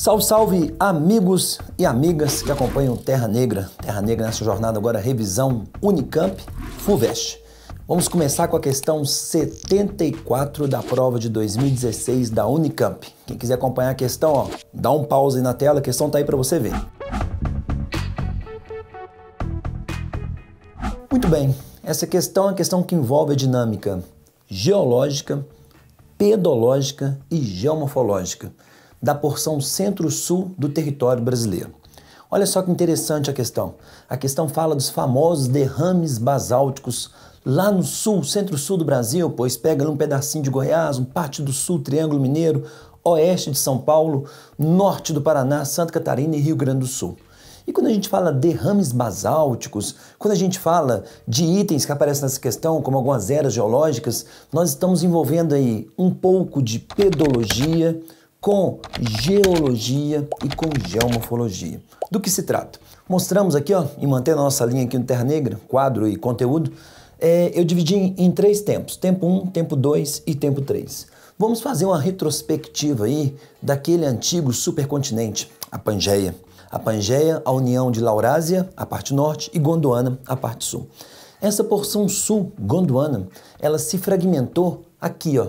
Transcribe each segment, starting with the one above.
Salve, salve, amigos e amigas que acompanham Terra Negra. Terra Negra nessa jornada agora, revisão Unicamp FUVEST. Vamos começar com a questão 74 da prova de 2016 da Unicamp. Quem quiser acompanhar a questão, ó, dá um pause aí na tela, a questão tá aí para você ver. Muito bem, essa questão é uma questão que envolve a dinâmica geológica, pedológica e geomorfológica da porção centro-sul do território brasileiro. Olha só que interessante a questão. A questão fala dos famosos derrames basálticos lá no sul, centro-sul do Brasil, pois pega um pedacinho de Goiás, um parte do sul, Triângulo Mineiro, oeste de São Paulo, norte do Paraná, Santa Catarina e Rio Grande do Sul. E quando a gente fala derrames basálticos, quando a gente fala de itens que aparecem nessa questão, como algumas eras geológicas, nós estamos envolvendo aí um pouco de pedologia, com geologia e com geomorfologia. Do que se trata? Mostramos aqui, ó, e mantendo a nossa linha aqui no Terra Negra, quadro e conteúdo, é, eu dividi em, em, três tempos: tempo 1, um, tempo 2 e tempo 3. Vamos fazer uma retrospectiva aí daquele antigo supercontinente, a Pangeia. A Pangeia, a união de Laurásia, a parte norte, e Gondwana, a parte sul. Essa porção sul, Gondwana, ela se fragmentou aqui, ó,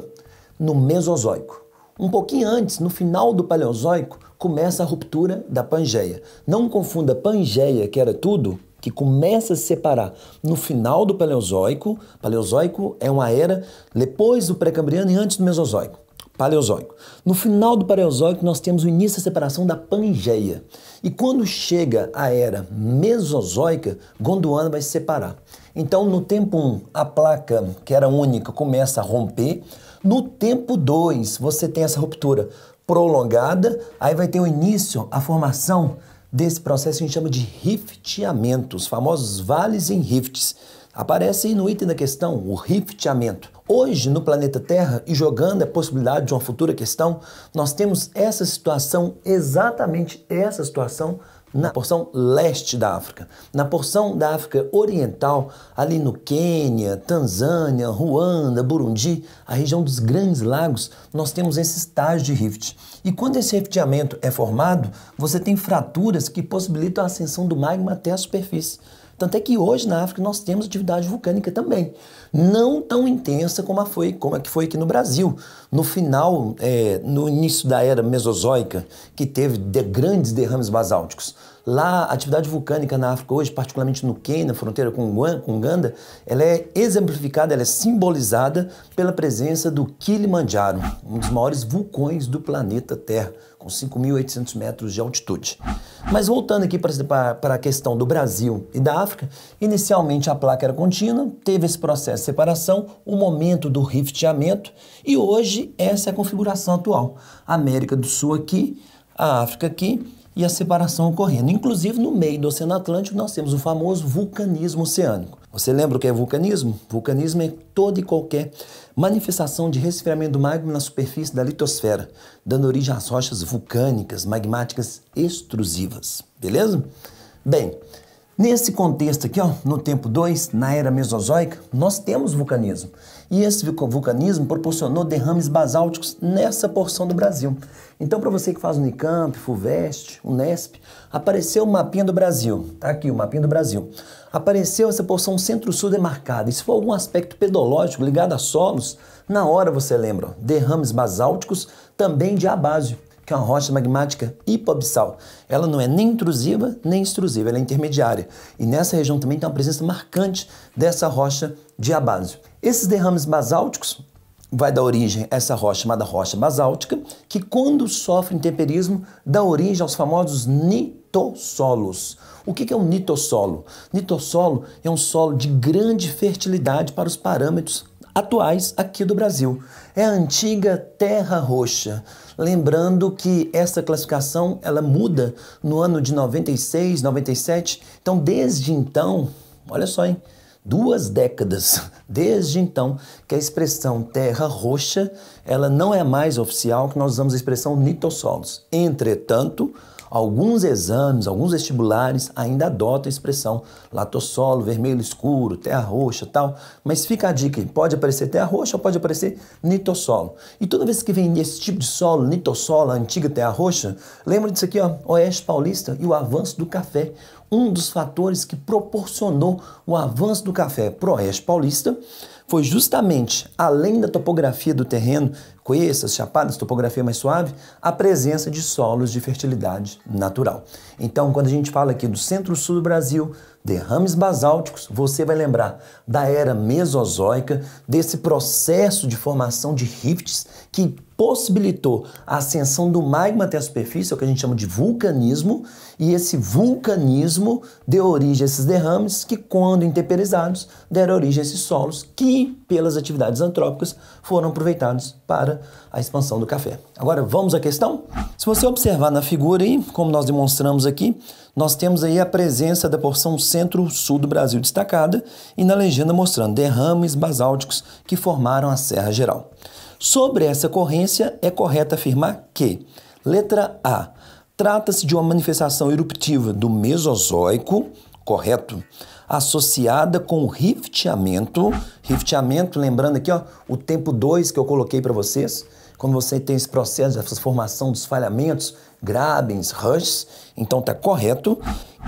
no Mesozoico. Um pouquinho antes, no final do Paleozoico, começa a ruptura da Pangeia. Não confunda Pangeia, que era tudo, que começa a se separar no final do Paleozoico. Paleozoico é uma era depois do Precambriano e antes do Mesozoico. Paleozoico. No final do Paleozoico, nós temos o início da separação da Pangeia. E quando chega a era Mesozoica, Gondwana vai se separar. Então, no tempo 1, um, a placa, que era única, começa a romper. No tempo 2, você tem essa ruptura prolongada, aí vai ter o início, a formação desse processo que a gente chama de rifteamento, os famosos vales em rifts. Aparece no item da questão, o rifteamento. Hoje, no planeta Terra, e jogando a possibilidade de uma futura questão, nós temos essa situação, exatamente essa situação, na porção leste da África. Na porção da África Oriental, ali no Quênia, Tanzânia, Ruanda, Burundi, a região dos Grandes Lagos, nós temos esse estágio de rift. E quando esse rifteamento é formado, você tem fraturas que possibilitam a ascensão do magma até a superfície. Tanto é que hoje na África nós temos atividade vulcânica também. Não tão intensa como a, foi, como a que foi aqui no Brasil. No final, é, no início da era mesozoica, que teve de grandes derrames basálticos. Lá, a atividade vulcânica na África hoje, particularmente no Quênia, fronteira com Uganda, ela é exemplificada, ela é simbolizada pela presença do Kilimanjaro, um dos maiores vulcões do planeta Terra, com 5.800 metros de altitude. Mas voltando aqui para a questão do Brasil e da África, inicialmente a placa era contínua, teve esse processo de separação, o momento do rifteamento e hoje essa é a configuração atual. América do Sul aqui, a África aqui, e a separação ocorrendo. Inclusive, no meio do Oceano Atlântico, nós temos o famoso vulcanismo oceânico. Você lembra o que é vulcanismo? Vulcanismo é toda e qualquer manifestação de resfriamento do magma na superfície da litosfera, dando origem às rochas vulcânicas, magmáticas extrusivas. Beleza? Bem, Nesse contexto aqui, ó, no tempo 2, na era mesozoica, nós temos vulcanismo. E esse vulcanismo proporcionou derrames basálticos nessa porção do Brasil. Então, para você que faz Unicamp, FUVEST, Unesp, apareceu o mapinha do Brasil. Tá aqui o mapinha do Brasil. Apareceu essa porção centro-sul demarcada. E se for algum aspecto pedológico ligado a solos, na hora você lembra. Ó, derrames basálticos também de abásio que é uma rocha magmática hipobsal. Ela não é nem intrusiva nem extrusiva, ela é intermediária. E nessa região também tem uma presença marcante dessa rocha de abásio. Esses derrames basálticos vai dar origem a essa rocha chamada rocha basáltica, que quando sofre intemperismo dá origem aos famosos nitossolos. O que é um nitossolo? Nitossolo é um solo de grande fertilidade para os parâmetros atuais aqui do Brasil. É a antiga Terra Roxa. Lembrando que essa classificação ela muda no ano de 96, 97. Então, desde então, olha só, hein? Duas décadas desde então que a expressão terra roxa ela não é mais oficial, que nós usamos a expressão nitossolos. Entretanto, Alguns exames, alguns vestibulares ainda adotam a expressão latossolo, vermelho escuro, terra roxa tal, mas fica a dica, pode aparecer terra roxa ou pode aparecer nitossolo. E toda vez que vem esse tipo de solo, nitossolo, a antiga terra roxa, lembra disso aqui, ó, oeste paulista e o avanço do café um dos fatores que proporcionou o avanço do café para Oeste Paulista foi justamente, além da topografia do terreno, as chapadas, topografia mais suave, a presença de solos de fertilidade natural. Então, quando a gente fala aqui do centro-sul do Brasil, derrames basálticos, você vai lembrar da era mesozoica, desse processo de formação de rifts que possibilitou a ascensão do magma até a superfície, é o que a gente chama de vulcanismo, e esse vulcanismo deu origem a esses derrames que, quando intemperizados, deram origem a esses solos que, pelas atividades antrópicas, foram aproveitados para a expansão do café. Agora vamos à questão? Se você observar na figura aí, como nós demonstramos aqui, nós temos aí a presença da porção centro-sul do Brasil destacada e na legenda mostrando derrames basálticos que formaram a Serra Geral. Sobre essa ocorrência, é correto afirmar que, letra A, trata-se de uma manifestação eruptiva do Mesozoico, correto? Associada com o rifteamento. Rifteamento, lembrando aqui, ó, o tempo 2 que eu coloquei para vocês, quando você tem esse processo, essa formação dos falhamentos Grabens, Rush, então está correto,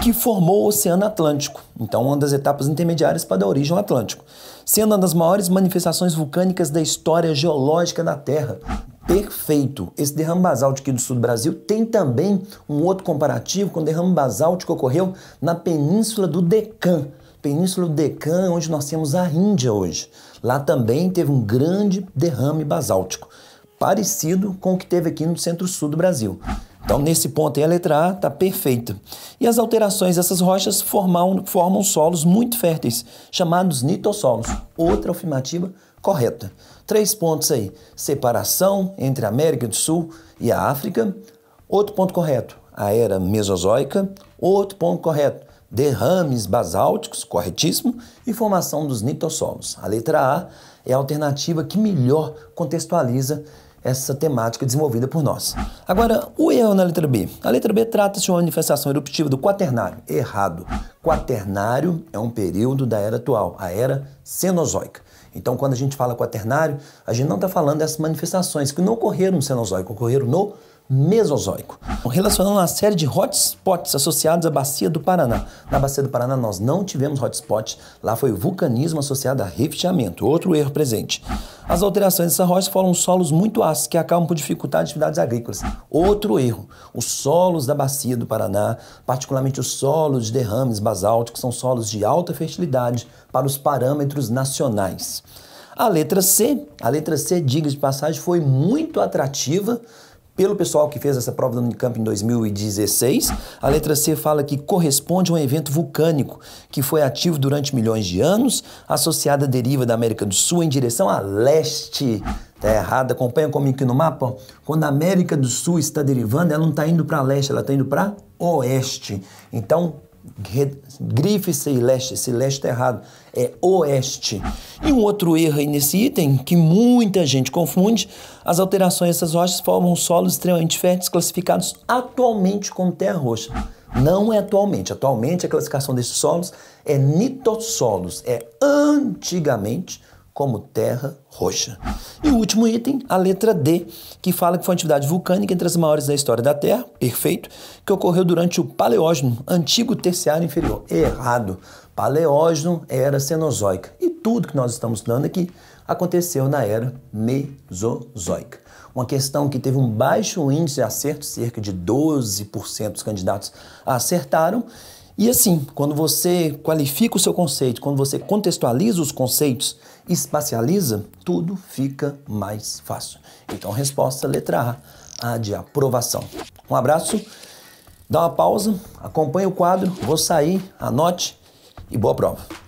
que formou o Oceano Atlântico, então uma das etapas intermediárias para dar origem ao Atlântico, sendo uma das maiores manifestações vulcânicas da história geológica da Terra. Perfeito! Esse derrame basáltico aqui do sul do Brasil tem também um outro comparativo com o derrame basáltico que ocorreu na Península do Deccan, Península do Deccan, onde nós temos a Índia hoje. Lá também teve um grande derrame basáltico, parecido com o que teve aqui no centro-sul do Brasil. Então, nesse ponto aí, a letra A está perfeita. E as alterações dessas rochas formam, formam solos muito férteis, chamados nitossolos. Outra afirmativa correta. Três pontos aí. Separação entre a América do Sul e a África. Outro ponto correto, a era mesozoica. Outro ponto correto, derrames basálticos, corretíssimo, e formação dos nitossolos. A letra A é a alternativa que melhor contextualiza essa temática desenvolvida por nós. Agora, o erro é na é letra B. A letra B trata-se de uma manifestação eruptiva do quaternário. Errado. Quaternário é um período da era atual, a era cenozoica. Então, quando a gente fala quaternário, a gente não está falando dessas manifestações que não ocorreram no cenozoico, ocorreram no Mesozoico, relacionando uma série de hotspots associados à Bacia do Paraná. Na Bacia do Paraná nós não tivemos hotspot, lá foi o vulcanismo associado a refteamento. outro erro presente. As alterações dessa rocha formam solos muito ácidos que acabam por dificultar atividades agrícolas, outro erro. Os solos da Bacia do Paraná, particularmente os solos de derrames basálticos, são solos de alta fertilidade para os parâmetros nacionais. A letra C, a letra C, diga de passagem, foi muito atrativa pelo pessoal que fez essa prova do Unicamp em 2016. A letra C fala que corresponde a um evento vulcânico que foi ativo durante milhões de anos, associada à deriva da América do Sul em direção a leste. Tá errada, acompanha comigo aqui no mapa. Quando a América do Sul está derivando, ela não está indo para leste, ela está indo para oeste. Então, grife-se leste, se leste errado, é oeste. E um outro erro aí nesse item, que muita gente confunde, as alterações dessas rochas formam solos extremamente férteis classificados atualmente como terra roxa. Não é atualmente, atualmente a classificação desses solos é nitossolos, é antigamente como terra roxa. E o último item, a letra D, que fala que foi uma atividade vulcânica entre as maiores da história da Terra, perfeito, que ocorreu durante o Paleógeno, antigo terciário inferior. Errado. Paleógeno era Cenozoica. E tudo que nós estamos dando aqui aconteceu na era Mesozoica. Uma questão que teve um baixo índice de acerto, cerca de 12% dos candidatos acertaram, e assim, quando você qualifica o seu conceito, quando você contextualiza os conceitos, espacializa, tudo fica mais fácil. Então, resposta letra A, a de aprovação. Um abraço, dá uma pausa, acompanhe o quadro, vou sair, anote e boa prova.